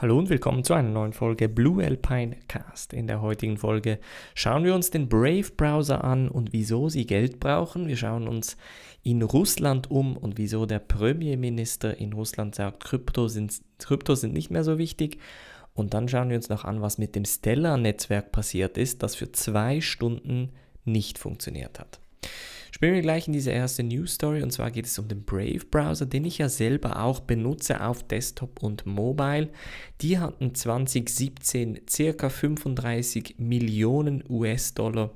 Hallo und willkommen zu einer neuen Folge Blue Alpine Cast. In der heutigen Folge schauen wir uns den Brave Browser an und wieso sie Geld brauchen. Wir schauen uns in Russland um und wieso der Premierminister in Russland sagt, Krypto sind, Krypto sind nicht mehr so wichtig. Und dann schauen wir uns noch an, was mit dem Stellar-Netzwerk passiert ist, das für zwei Stunden nicht funktioniert hat. Spielen wir gleich in diese erste News Story und zwar geht es um den Brave Browser, den ich ja selber auch benutze auf Desktop und Mobile. Die hatten 2017 circa 35 Millionen US-Dollar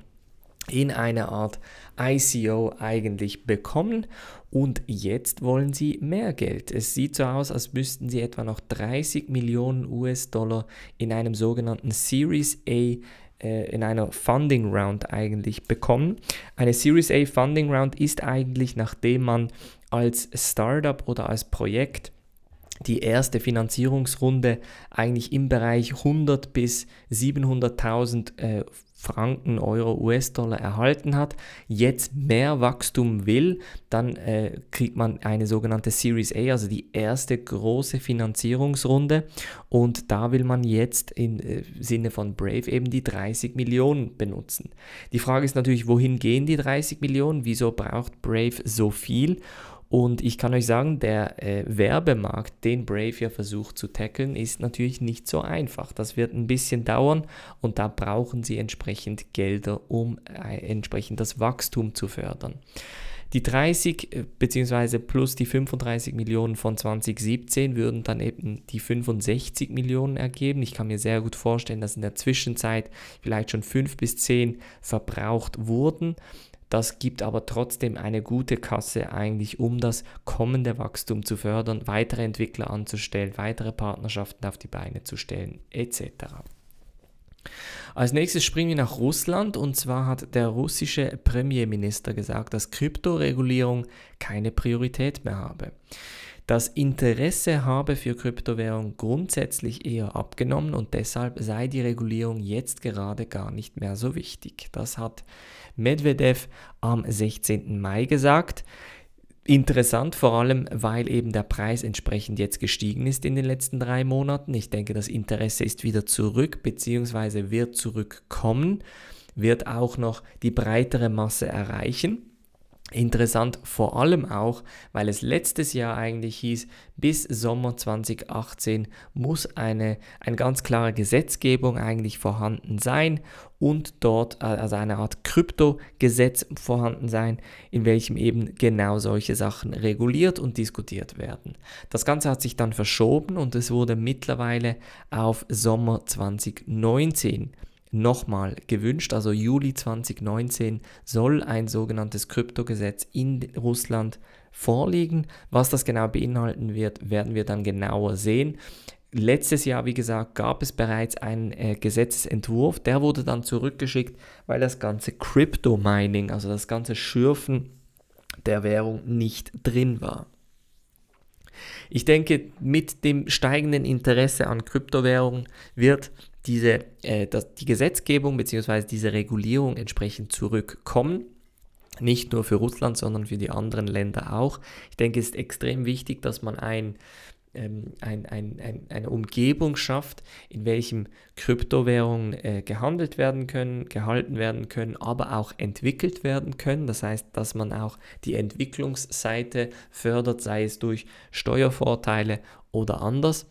in einer Art ICO eigentlich bekommen und jetzt wollen sie mehr Geld. Es sieht so aus, als müssten sie etwa noch 30 Millionen US-Dollar in einem sogenannten Series A äh, in einer Funding Round eigentlich bekommen. Eine Series A Funding Round ist eigentlich, nachdem man als Startup oder als Projekt die erste Finanzierungsrunde eigentlich im Bereich 100 bis 700.000 äh, Franken, Euro, US-Dollar erhalten hat, jetzt mehr Wachstum will, dann äh, kriegt man eine sogenannte Series A, also die erste große Finanzierungsrunde. Und da will man jetzt im äh, Sinne von Brave eben die 30 Millionen benutzen. Die Frage ist natürlich, wohin gehen die 30 Millionen? Wieso braucht Brave so viel? Und ich kann euch sagen, der äh, Werbemarkt, den Brave ja versucht zu tackeln, ist natürlich nicht so einfach. Das wird ein bisschen dauern und da brauchen sie entsprechend Gelder, um äh, entsprechend das Wachstum zu fördern. Die 30 äh, bzw. plus die 35 Millionen von 2017 würden dann eben die 65 Millionen ergeben. Ich kann mir sehr gut vorstellen, dass in der Zwischenzeit vielleicht schon 5 bis 10 verbraucht wurden das gibt aber trotzdem eine gute Kasse eigentlich, um das kommende Wachstum zu fördern, weitere Entwickler anzustellen, weitere Partnerschaften auf die Beine zu stellen etc. Als nächstes springen wir nach Russland und zwar hat der russische Premierminister gesagt, dass Kryptoregulierung keine Priorität mehr habe. Das Interesse habe für Kryptowährung grundsätzlich eher abgenommen und deshalb sei die Regulierung jetzt gerade gar nicht mehr so wichtig. Das hat Medvedev am 16. Mai gesagt. Interessant vor allem, weil eben der Preis entsprechend jetzt gestiegen ist in den letzten drei Monaten. Ich denke, das Interesse ist wieder zurück bzw. wird zurückkommen, wird auch noch die breitere Masse erreichen. Interessant vor allem auch, weil es letztes Jahr eigentlich hieß, bis Sommer 2018 muss eine, eine ganz klare Gesetzgebung eigentlich vorhanden sein und dort äh, also eine Art Kryptogesetz vorhanden sein, in welchem eben genau solche Sachen reguliert und diskutiert werden. Das Ganze hat sich dann verschoben und es wurde mittlerweile auf Sommer 2019 nochmal gewünscht. Also Juli 2019 soll ein sogenanntes Kryptogesetz in Russland vorliegen. Was das genau beinhalten wird, werden wir dann genauer sehen. Letztes Jahr, wie gesagt, gab es bereits einen äh, Gesetzentwurf, der wurde dann zurückgeschickt, weil das ganze Crypto-Mining, also das ganze Schürfen der Währung nicht drin war. Ich denke, mit dem steigenden Interesse an Kryptowährungen wird diese, äh, das, die Gesetzgebung bzw. diese Regulierung entsprechend zurückkommen. Nicht nur für Russland, sondern für die anderen Länder auch. Ich denke, es ist extrem wichtig, dass man ein ähm, ein, ein, ein, eine Umgebung schafft, in welchem Kryptowährungen äh, gehandelt werden können, gehalten werden können, aber auch entwickelt werden können. Das heißt, dass man auch die Entwicklungsseite fördert, sei es durch Steuervorteile oder anders.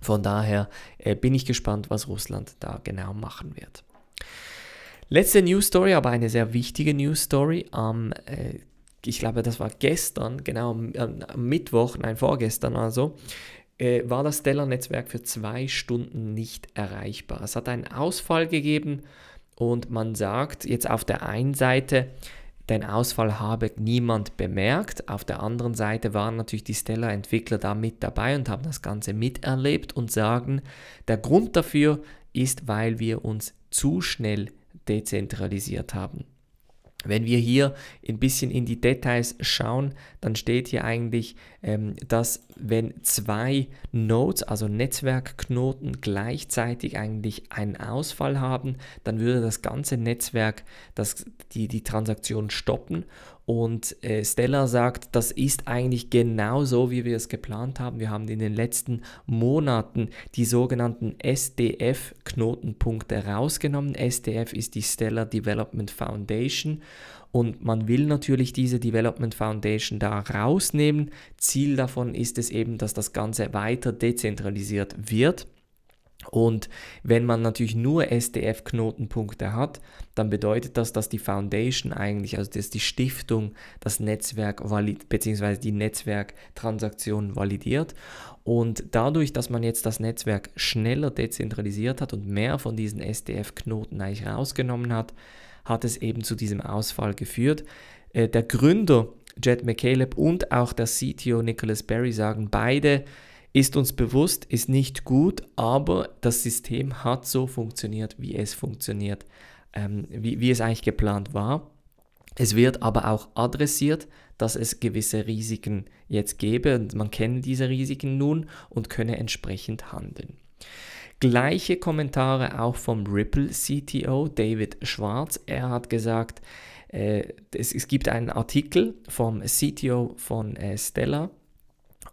Von daher äh, bin ich gespannt, was Russland da genau machen wird. Letzte News Story, aber eine sehr wichtige News Story. Am äh, ich glaube, das war gestern, genau am, am Mittwoch, nein, vorgestern also, äh, war das Stellar-Netzwerk für zwei Stunden nicht erreichbar. Es hat einen Ausfall gegeben und man sagt jetzt auf der einen Seite, den Ausfall habe niemand bemerkt. Auf der anderen Seite waren natürlich die Stellar-Entwickler da mit dabei und haben das Ganze miterlebt und sagen, der Grund dafür ist, weil wir uns zu schnell dezentralisiert haben. Wenn wir hier ein bisschen in die Details schauen, dann steht hier eigentlich, ähm, dass wenn zwei Nodes, also Netzwerkknoten, gleichzeitig eigentlich einen Ausfall haben, dann würde das ganze Netzwerk das, die, die Transaktion stoppen und äh, Stella sagt, das ist eigentlich genau so, wie wir es geplant haben. Wir haben in den letzten Monaten die sogenannten SDF-Knotenpunkte rausgenommen. SDF ist die Stella Development Foundation. Und man will natürlich diese Development Foundation da rausnehmen. Ziel davon ist es eben, dass das Ganze weiter dezentralisiert wird. Und wenn man natürlich nur SDF-Knotenpunkte hat, dann bedeutet das, dass die Foundation eigentlich, also dass die Stiftung das Netzwerk bzw. die Netzwerktransaktionen validiert. Und dadurch, dass man jetzt das Netzwerk schneller dezentralisiert hat und mehr von diesen SDF-Knoten eigentlich rausgenommen hat, hat es eben zu diesem Ausfall geführt. Äh, der Gründer Jed McCaleb und auch der CTO Nicholas Berry sagen beide, ist uns bewusst, ist nicht gut, aber das System hat so funktioniert, wie es funktioniert, ähm, wie, wie es eigentlich geplant war. Es wird aber auch adressiert, dass es gewisse Risiken jetzt gäbe und man kenne diese Risiken nun und könne entsprechend handeln. Gleiche Kommentare auch vom Ripple CTO David Schwarz. Er hat gesagt, äh, es, es, gibt einen Artikel vom CTO von äh, Stella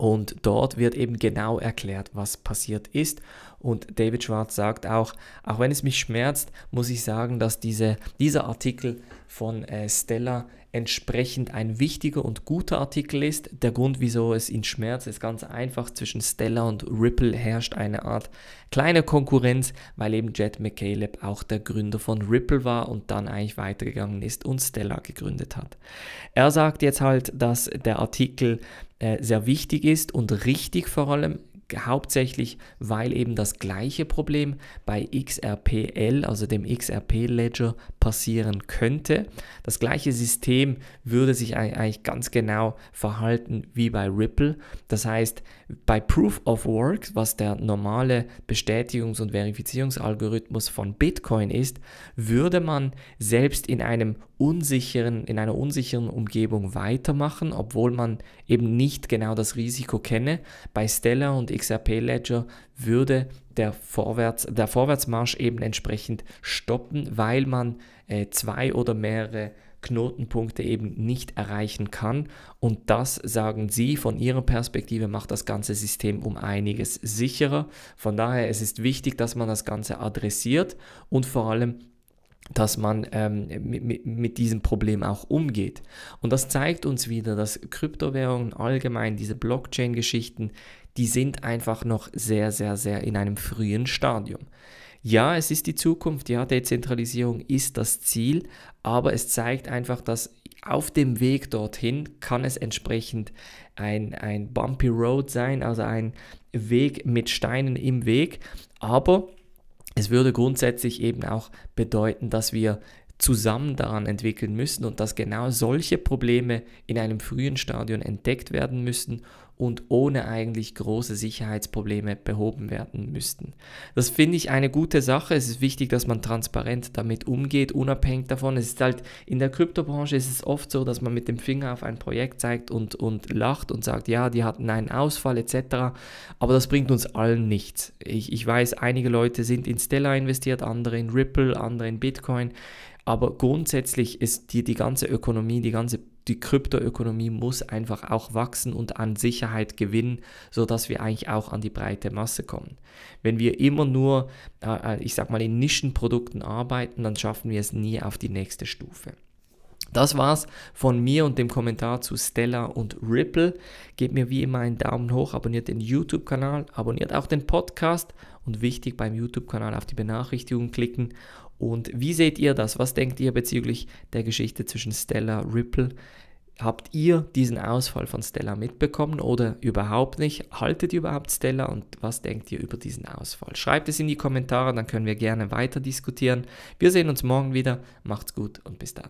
und dort wird eben genau erklärt, was passiert ist und David Schwarz sagt auch, auch wenn es mich schmerzt, muss ich sagen, dass diese, dieser Artikel von äh, Stella entsprechend ein wichtiger und guter Artikel ist. Der Grund, wieso es ihn schmerzt, ist ganz einfach. Zwischen Stella und Ripple herrscht eine Art kleine Konkurrenz, weil eben Jed McCaleb auch der Gründer von Ripple war und dann eigentlich weitergegangen ist und Stella gegründet hat. Er sagt jetzt halt, dass der Artikel äh, sehr wichtig ist und richtig vor allem hauptsächlich, weil eben das gleiche Problem bei XRPL, also dem XRP-Ledger, passieren könnte. Das gleiche System würde sich eigentlich ganz genau verhalten wie bei Ripple. Das heißt, bei Proof of Work, was der normale Bestätigungs- und Verifizierungsalgorithmus von Bitcoin ist, würde man selbst in einem unsicheren, in einer unsicheren Umgebung weitermachen, obwohl man eben nicht genau das Risiko kenne. Bei Stellar und XRP Ledger würde der, Vorwärts, der Vorwärtsmarsch eben entsprechend stoppen, weil man äh, zwei oder mehrere Knotenpunkte eben nicht erreichen kann. Und das, sagen Sie, von Ihrer Perspektive macht das ganze System um einiges sicherer. Von daher es ist wichtig, dass man das Ganze adressiert und vor allem dass man ähm, mit, mit, diesem Problem auch umgeht. Und das zeigt uns wieder, dass Kryptowährungen allgemein, diese Blockchain-Geschichten, die sind einfach noch sehr, sehr, sehr in einem frühen Stadium. Ja, es ist die Zukunft, ja, Dezentralisierung ist das Ziel, aber es zeigt einfach, dass auf dem Weg dorthin kann es entsprechend ein, ein bumpy road sein, also ein Weg mit Steinen im Weg, aber es würde grundsätzlich eben auch bedeuten, dass wir zusammen daran entwickeln müssen und dass genau solche Probleme in einem frühen Stadion entdeckt werden müssen und ohne eigentlich große Sicherheitsprobleme behoben werden müssten. Das finde ich eine gute Sache. Es ist wichtig, dass man transparent damit umgeht, unabhängig davon. Es ist halt in der Kryptobranche ist es oft so, dass man mit dem Finger auf ein Projekt zeigt und, und lacht und sagt, ja, die hatten einen Ausfall etc. Aber das bringt uns allen nichts. Ich, ich weiß, einige Leute sind in Stellar investiert, andere in Ripple, andere in Bitcoin. Aber grundsätzlich ist die, die ganze Ökonomie, die ganze die Kryptoökonomie muss einfach auch wachsen und an Sicherheit gewinnen, sodass wir eigentlich auch an die breite Masse kommen. Wenn wir immer nur, äh, äh, ich sag mal, in Nischenprodukten arbeiten, dann schaffen wir es nie auf die nächste Stufe. Das war's von mir und dem Kommentar zu Stella und Ripple. Gebt mir wie immer einen Daumen hoch, abonniert den YouTube-Kanal, abonniert auch den Podcast und wichtig beim YouTube-Kanal auf die Benachrichtigung klicken und wie seht ihr das? Was denkt ihr bezüglich der Geschichte zwischen Stella und Ripple? Habt ihr diesen Ausfall von Stella mitbekommen oder überhaupt nicht? Haltet ihr überhaupt Stella und was denkt ihr über diesen Ausfall? Schreibt es in die Kommentare, dann können wir gerne weiter diskutieren. Wir sehen uns morgen wieder. Macht's gut und bis dann.